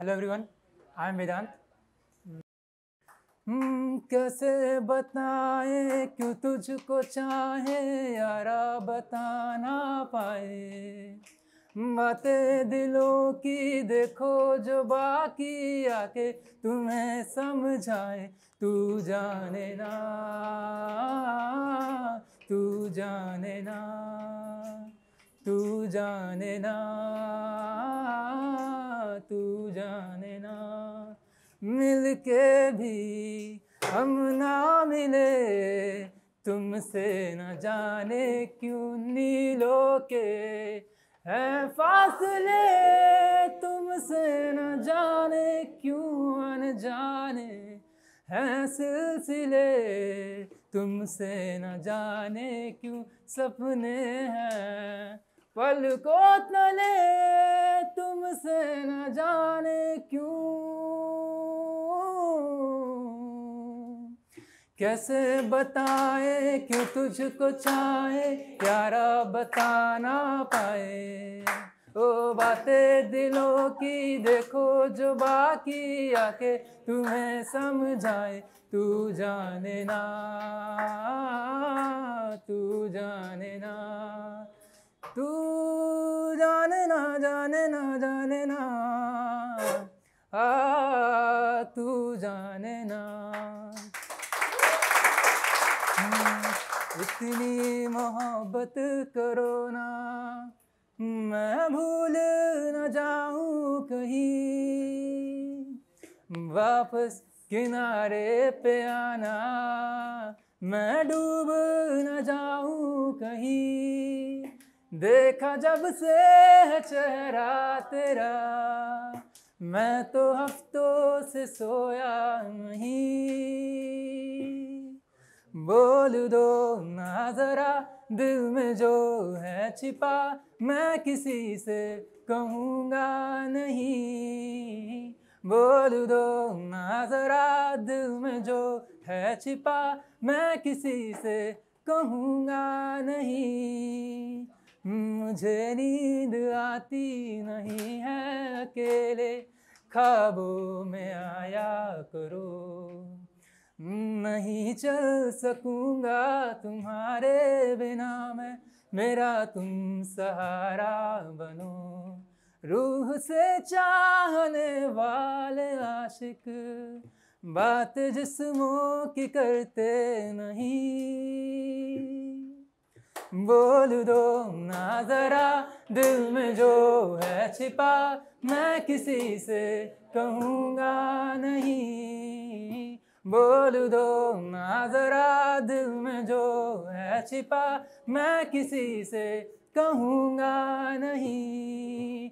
hello everyone I am Vedant कैसे बताए क्यों तुझको चाहे यारा बताना पाए बातें दिलों की देखो जो बाकी आके तुम्हें समझाए तू जाने ना तू जाने ना तू जाने ना तू जाने ना मिल के भी हम ना मिले तुमसे न जाने क्यों नीलो के है फासले तुमसे न जाने क्यों अन जाने हैं सिलसिले तुमसे न जाने क्यों सपने हैं पल को तले तुमसे न जाने क्यों कैसे बताए क्यों तुझको चाहे यारा बताना पाए ओ बातें दिलों की देखो जो बाकी आके तुम्हें समझाए तू जाने ना तू जाने ना तू तू जाने ना जाने ना जाने ना आ तू जाने ना इतनी मोहब्बत करो ना मैं भूल न जाऊं कहीं वापस किनारे पे आना मैं डूब न जाऊं कहीं देखा जब से है चेहरा तेरा मैं तो हफ्तों से सोया नहीं बोल दो ना जरा दिल में जो है छिपा मैं किसी से कहूँगा नहीं बोल दो ना जरा दिल में जो है छिपा मैं किसी से कहूँगा नहीं मुझे नींद आती नहीं है अकेले खाबों में आया करो नहीं चल सकूँगा तुम्हारे बिना मैं मेरा तुम सहारा बनो रूह से चाहने वाले आशिक बात जिस्मों की करते नहीं बोल दो ना जरा दिल में जो है छिपा मैं किसी से कहूँगा नहीं बोल दो ना जरा दिल में जो है छिपा मैं किसी से कहूँगा नहीं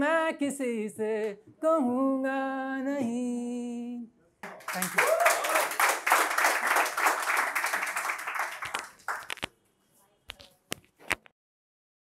मैं किसी से कहूँगा नहीं थैंक यू